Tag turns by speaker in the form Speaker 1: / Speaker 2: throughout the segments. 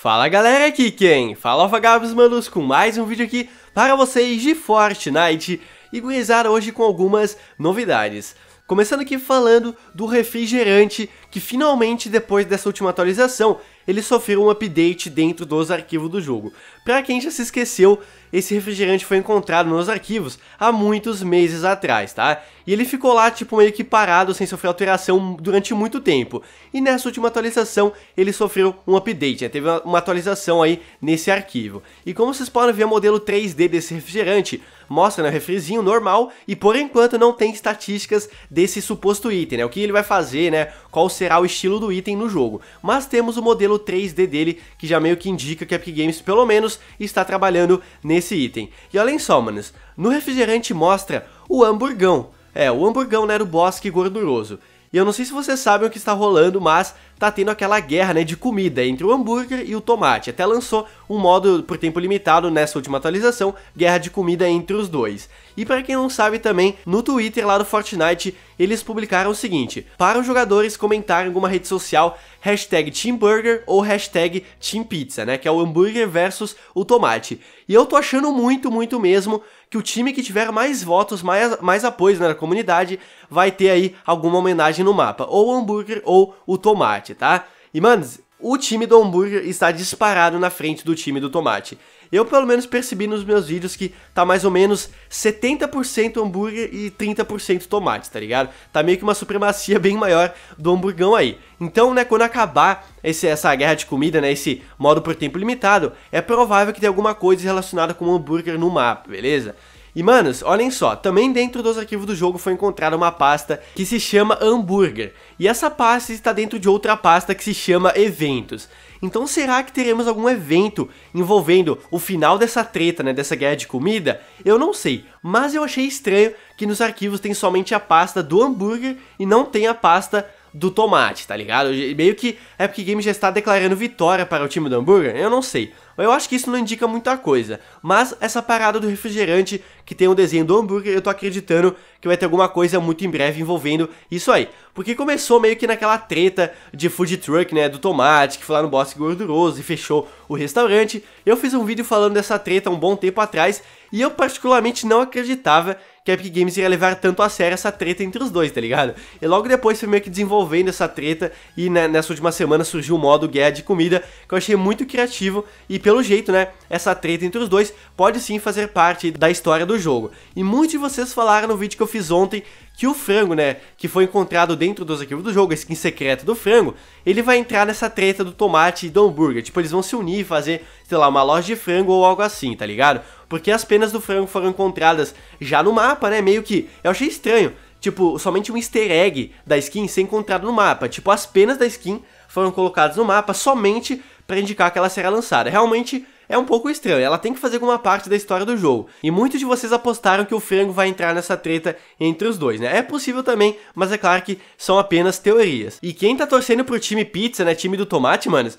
Speaker 1: Fala galera, aqui quem? Falofa Gabs Manos com mais um vídeo aqui para vocês de Fortnite e gurizada hoje com algumas novidades. Começando aqui falando do refrigerante, que finalmente depois dessa última atualização, ele sofreu um update dentro dos arquivos do jogo. Pra quem já se esqueceu, esse refrigerante foi encontrado nos arquivos há muitos meses atrás, tá? E ele ficou lá, tipo, meio que parado, sem sofrer alteração durante muito tempo. E nessa última atualização, ele sofreu um update, né? Teve uma atualização aí nesse arquivo. E como vocês podem ver, o modelo 3D desse refrigerante mostra né, o refrizinho normal e por enquanto não tem estatísticas desse suposto item, né? O que ele vai fazer, né? Qual será o estilo do item no jogo. Mas temos o modelo 3D dele, que já meio que indica que a Epic Games, pelo menos, está trabalhando nesse esse item. E olhem só, manos, no refrigerante mostra o hamburgão. É, o hamburgão, né, do bosque gorduroso. E eu não sei se vocês sabem o que está rolando, mas tá tendo aquela guerra né, de comida entre o hambúrguer e o tomate. Até lançou um modo por tempo limitado nessa última atualização, guerra de comida entre os dois. E para quem não sabe também, no Twitter lá do Fortnite, eles publicaram o seguinte: para os jogadores comentarem em alguma rede social, hashtag TeamBurger ou hashtag TeamPizza, né? Que é o hambúrguer versus o tomate. E eu tô achando muito, muito mesmo que o time que tiver mais votos, mais, mais apoio né, na comunidade, vai ter aí alguma homenagem no mapa. Ou o hambúrguer ou o tomate tomate, tá? E, manos, o time do hambúrguer está disparado na frente do time do tomate. Eu pelo menos percebi nos meus vídeos que tá mais ou menos 70% hambúrguer e 30% tomate, tá ligado? Tá meio que uma supremacia bem maior do hamburgão aí. Então, né, quando acabar esse, essa guerra de comida, né, esse modo por tempo limitado, é provável que tenha alguma coisa relacionada com o hambúrguer no mapa, beleza? E manos, olhem só, também dentro dos arquivos do jogo foi encontrada uma pasta que se chama hambúrguer, e essa pasta está dentro de outra pasta que se chama eventos. Então será que teremos algum evento envolvendo o final dessa treta, né, dessa guerra de comida? Eu não sei, mas eu achei estranho que nos arquivos tem somente a pasta do hambúrguer e não tem a pasta do tomate, tá ligado? Meio que a Epic Games já está declarando vitória para o time do hambúrguer, eu não sei. Eu acho que isso não indica muita coisa, mas essa parada do refrigerante que tem o um desenho do hambúrguer, eu tô acreditando que vai ter alguma coisa muito em breve envolvendo isso aí. Porque começou meio que naquela treta de food truck, né, do tomate, que foi lá no Boss Gorduroso e fechou o restaurante. Eu fiz um vídeo falando dessa treta um bom tempo atrás e eu particularmente não acreditava que a Epic Games iria levar tanto a sério essa treta entre os dois, tá ligado? E logo depois foi meio que desenvolvendo essa treta e né, nessa última semana surgiu o modo Guerra de Comida, que eu achei muito criativo e pelo jeito, né, essa treta entre os dois pode sim fazer parte da história do jogo. E muitos de vocês falaram no vídeo que eu fiz ontem que o frango, né, que foi encontrado dentro dos arquivos do jogo, a skin secreta do frango, ele vai entrar nessa treta do tomate e do hambúrguer. Tipo, eles vão se unir e fazer, sei lá, uma loja de frango ou algo assim, tá ligado? Porque as penas do frango foram encontradas já no mapa, né? Meio que. Eu achei estranho. Tipo, somente um easter egg da skin ser encontrado no mapa. Tipo, as penas da skin foram colocadas no mapa somente para indicar que ela será lançada. Realmente é um pouco estranho, Ela tem que fazer alguma parte da história do jogo. E muitos de vocês apostaram que o frango vai entrar nessa treta entre os dois, né? É possível também, mas é claro que são apenas teorias. E quem tá torcendo pro time pizza, né? Time do tomate, manos,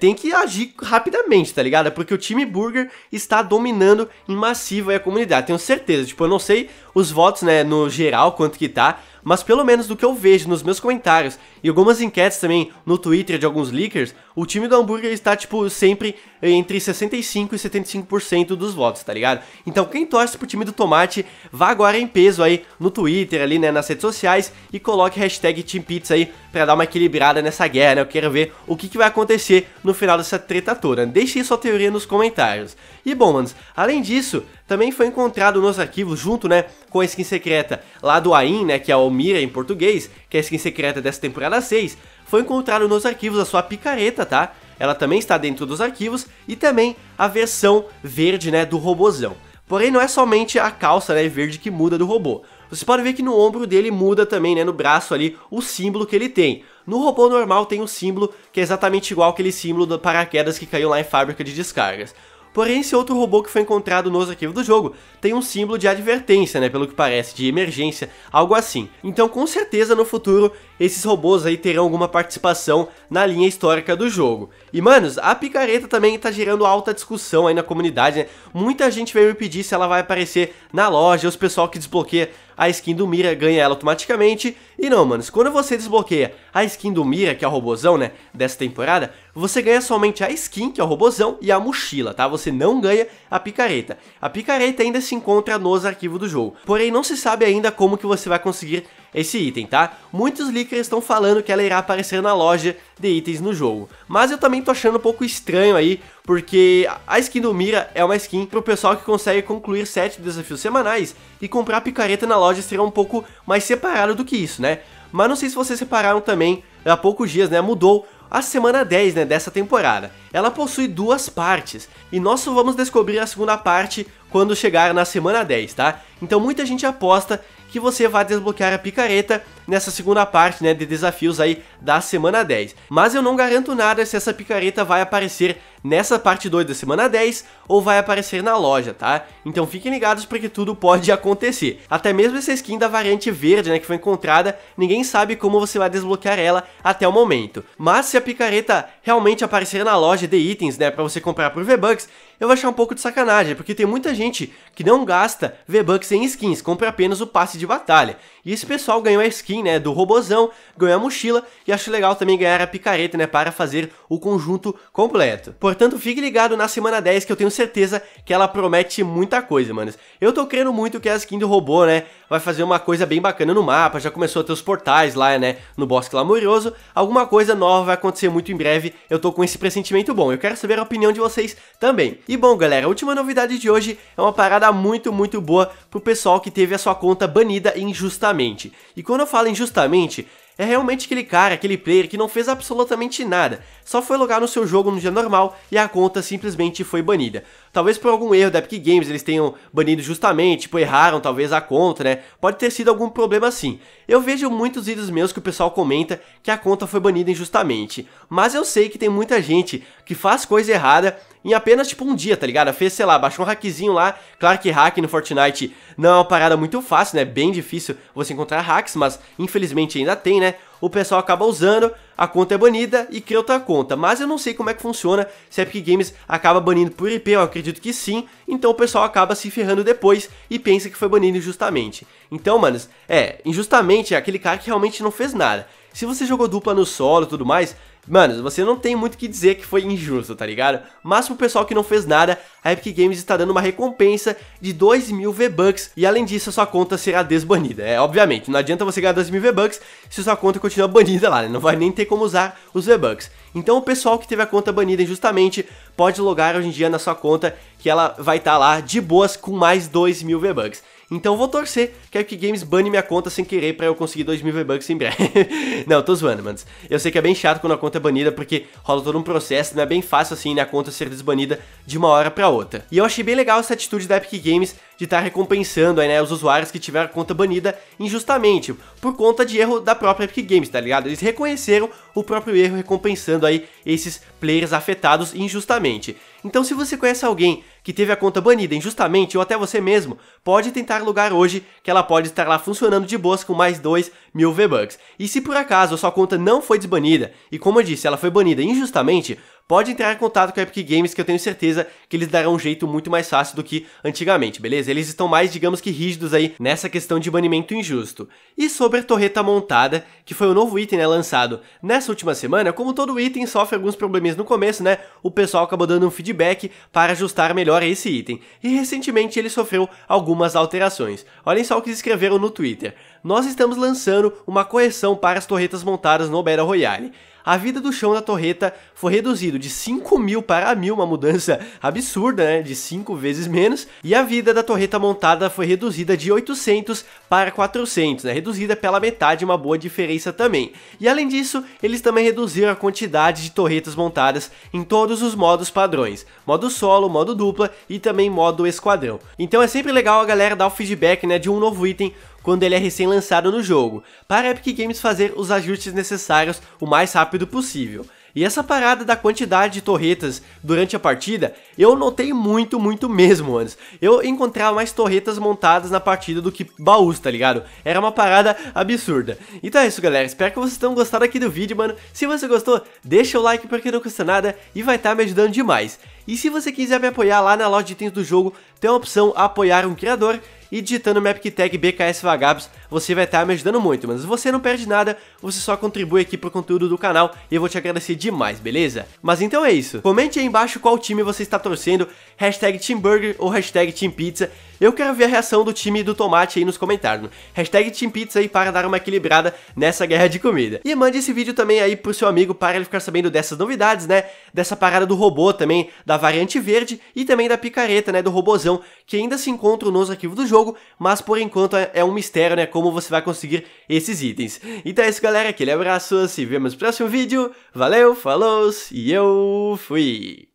Speaker 1: tem que agir rapidamente, tá ligado? É porque o time Burger está dominando em massiva a comunidade, tenho certeza. Tipo, eu não sei os votos, né, no geral, quanto que tá, mas pelo menos do que eu vejo nos meus comentários e algumas enquetes também no Twitter de alguns leakers, o time do Hambúrguer está, tipo, sempre entre 65% e 75% dos votos, tá ligado? Então quem torce pro time do Tomate, vá agora em peso aí no Twitter, ali, né, nas redes sociais e coloque hashtag Team Pizza aí pra dar uma equilibrada nessa guerra, né? Eu quero ver o que, que vai acontecer acontecer no final dessa treta toda. Deixe sua teoria nos comentários. E bom, manos, além disso, também foi encontrado nos arquivos, junto, né, com a skin secreta lá do AIN, né, que é a Almira em português, que é a skin secreta dessa temporada 6, foi encontrado nos arquivos a sua picareta, tá? Ela também está dentro dos arquivos e também a versão verde, né, do robozão. Porém, não é somente a calça né, verde que muda do robô. Você pode ver que no ombro dele muda também, né, no braço ali, o símbolo que ele tem. No robô normal tem um símbolo que é exatamente igual aquele símbolo do paraquedas que caiu lá em fábrica de descargas. Porém, esse outro robô que foi encontrado nos arquivos do jogo tem um símbolo de advertência, né, pelo que parece, de emergência, algo assim. Então, com certeza, no futuro, esses robôs aí terão alguma participação na linha histórica do jogo. E, manos, a picareta também tá gerando alta discussão aí na comunidade, né? Muita gente veio me pedir se ela vai aparecer na loja, os pessoal que desbloqueia a skin do Mira ganha ela automaticamente. E não, manos, quando você desbloqueia a skin do Mira, que é o robozão, né, dessa temporada, você ganha somente a skin, que é o robozão, e a mochila, tá? Você não ganha a picareta. A picareta ainda se encontra nos arquivos do jogo. Porém, não se sabe ainda como que você vai conseguir esse item, tá? Muitos leakers estão falando que ela irá aparecer na loja de itens no jogo, mas eu também tô achando um pouco estranho aí, porque a skin do Mira é uma skin pro pessoal que consegue concluir 7 desafios semanais, e comprar picareta na loja será um pouco mais separado do que isso, né? Mas não sei se vocês separaram também, há poucos dias, né, mudou a semana 10 né, dessa temporada. Ela possui duas partes, e nós só vamos descobrir a segunda parte quando chegar na semana 10, tá? Então muita gente aposta que você vai desbloquear a picareta nessa segunda parte, né, de desafios aí da semana 10. Mas eu não garanto nada se essa picareta vai aparecer nessa parte 2 da semana 10 ou vai aparecer na loja, tá? Então fiquem ligados porque tudo pode acontecer. Até mesmo essa skin da variante verde, né, que foi encontrada, ninguém sabe como você vai desbloquear ela até o momento. Mas se a picareta realmente aparecer na loja de itens, né, para você comprar por V-Bucks, eu vou achar um pouco de sacanagem, porque tem muita gente que não gasta V-Bucks em skins, compra apenas o passe de batalha. E esse pessoal ganhou a skin, né, do robozão, ganhou a mochila e acho legal também ganhar a picareta, né, para fazer o conjunto completo. Portanto, fique ligado na semana 10 que eu tenho certeza que ela promete muita coisa, manos. Eu tô crendo muito que a skin do robô, né, vai fazer uma coisa bem bacana no mapa, já começou a ter os portais lá, né, no Bosque Lamorioso. Alguma coisa nova vai acontecer muito em breve, eu tô com esse pressentimento bom. Eu quero saber a opinião de vocês também. E bom, galera, a última novidade de hoje é uma parada muito, muito boa pro pessoal que teve a sua conta banida injustamente injustamente. E quando eu falo injustamente, é realmente aquele cara, aquele player que não fez absolutamente nada, só foi logar no seu jogo no dia normal e a conta simplesmente foi banida. Talvez por algum erro da Epic Games eles tenham banido justamente, tipo, erraram talvez a conta, né? Pode ter sido algum problema assim. Eu vejo muitos vídeos meus que o pessoal comenta que a conta foi banida injustamente, mas eu sei que tem muita gente que faz coisa errada em apenas tipo um dia, tá ligado? Fez, sei lá, baixou um hackzinho lá. Claro que hack no Fortnite não é uma parada muito fácil, né? Bem difícil você encontrar hacks, mas infelizmente ainda tem, né? o pessoal acaba usando, a conta é banida e cria outra conta. Mas eu não sei como é que funciona, se a Epic Games acaba banindo por IP, eu acredito que sim, então o pessoal acaba se ferrando depois e pensa que foi banido injustamente. Então, manos, é, injustamente é aquele cara que realmente não fez nada. Se você jogou dupla no solo e tudo mais, Mano, você não tem muito o que dizer que foi injusto, tá ligado? Mas pro pessoal que não fez nada, a Epic Games está dando uma recompensa de 2 mil V-Bucks e além disso a sua conta será desbanida. É, obviamente, não adianta você ganhar 2 mil V-Bucks se sua conta continua banida lá, né? Não vai nem ter como usar os V-Bucks. Então o pessoal que teve a conta banida injustamente pode logar hoje em dia na sua conta que ela vai estar tá lá de boas com mais 2 mil V-Bucks. Então vou torcer que a Epic Games bane minha conta sem querer para eu conseguir 2 mil V-Bucks em breve. não, tô zoando, mano. Eu sei que é bem chato quando a conta é banida porque rola todo um processo, não é bem fácil assim né, a conta ser desbanida de uma hora para outra. E eu achei bem legal essa atitude da Epic Games de estar tá recompensando aí, né, os usuários que tiveram a conta banida injustamente por conta de erro da própria Epic Games, tá ligado? Eles reconheceram o próprio erro recompensando aí esses players afetados injustamente. Então se você conhece alguém que teve a conta banida injustamente ou até você mesmo, pode tentar lugar hoje que ela pode estar lá funcionando de boas com mais 2 mil V-Bucks. E se por acaso a sua conta não foi desbanida, e como eu disse, ela foi banida injustamente, pode entrar em contato com a Epic Games, que eu tenho certeza que eles darão um jeito muito mais fácil do que antigamente, beleza? Eles estão mais, digamos que rígidos aí nessa questão de banimento injusto. E sobre a torreta montada, que foi o novo item né, lançado nessa última semana, como todo item sofre alguns probleminhas no começo, né? O pessoal acabou dando um feedback para ajustar melhor esse item. E recentemente ele sofreu algumas alterações. Olhem só o que escreveram no Twitter. Nós estamos lançando uma correção para as torretas montadas no Battle Royale a vida do chão da torreta foi reduzido de 5 mil para mil, uma mudança absurda, né? De 5 vezes menos. E a vida da torreta montada foi reduzida de 800 para 400, né? Reduzida pela metade, uma boa diferença também. E além disso, eles também reduziram a quantidade de torretas montadas em todos os modos padrões. Modo solo, modo dupla e também modo esquadrão. Então é sempre legal a galera dar o feedback, né? De um novo item quando ele é recém-lançado no jogo, para a Epic Games fazer os ajustes necessários o mais rápido possível. E essa parada da quantidade de torretas durante a partida, eu notei muito, muito mesmo, antes. Eu encontrava mais torretas montadas na partida do que baús, tá ligado? Era uma parada absurda. Então é isso, galera. Espero que vocês tenham gostado aqui do vídeo, mano. Se você gostou, deixa o like porque não custa nada e vai estar tá me ajudando demais. E se você quiser me apoiar lá na loja de itens do jogo, tem a opção apoiar um criador e digitando Mapic Tag BKS Vagabs, você vai estar me ajudando muito, mas você não perde nada, você só contribui aqui pro conteúdo do canal e eu vou te agradecer demais, beleza? Mas então é isso, comente aí embaixo qual time você está torcendo, hashtag TeamBurger ou hashtag TeamPizza, eu quero ver a reação do time do tomate aí nos comentários, Hashtag Team TeamPizza aí para dar uma equilibrada nessa guerra de comida. E mande esse vídeo também aí pro seu amigo para ele ficar sabendo dessas novidades, né, dessa parada do robô também, da variante verde e também da picareta, né, do robozão, que ainda se encontram nos arquivos do jogo, mas por enquanto é, é um mistério, né, como você vai conseguir esses itens. Então é isso, galera, aquele abraço, se vemos no próximo vídeo, valeu, falou e eu fui!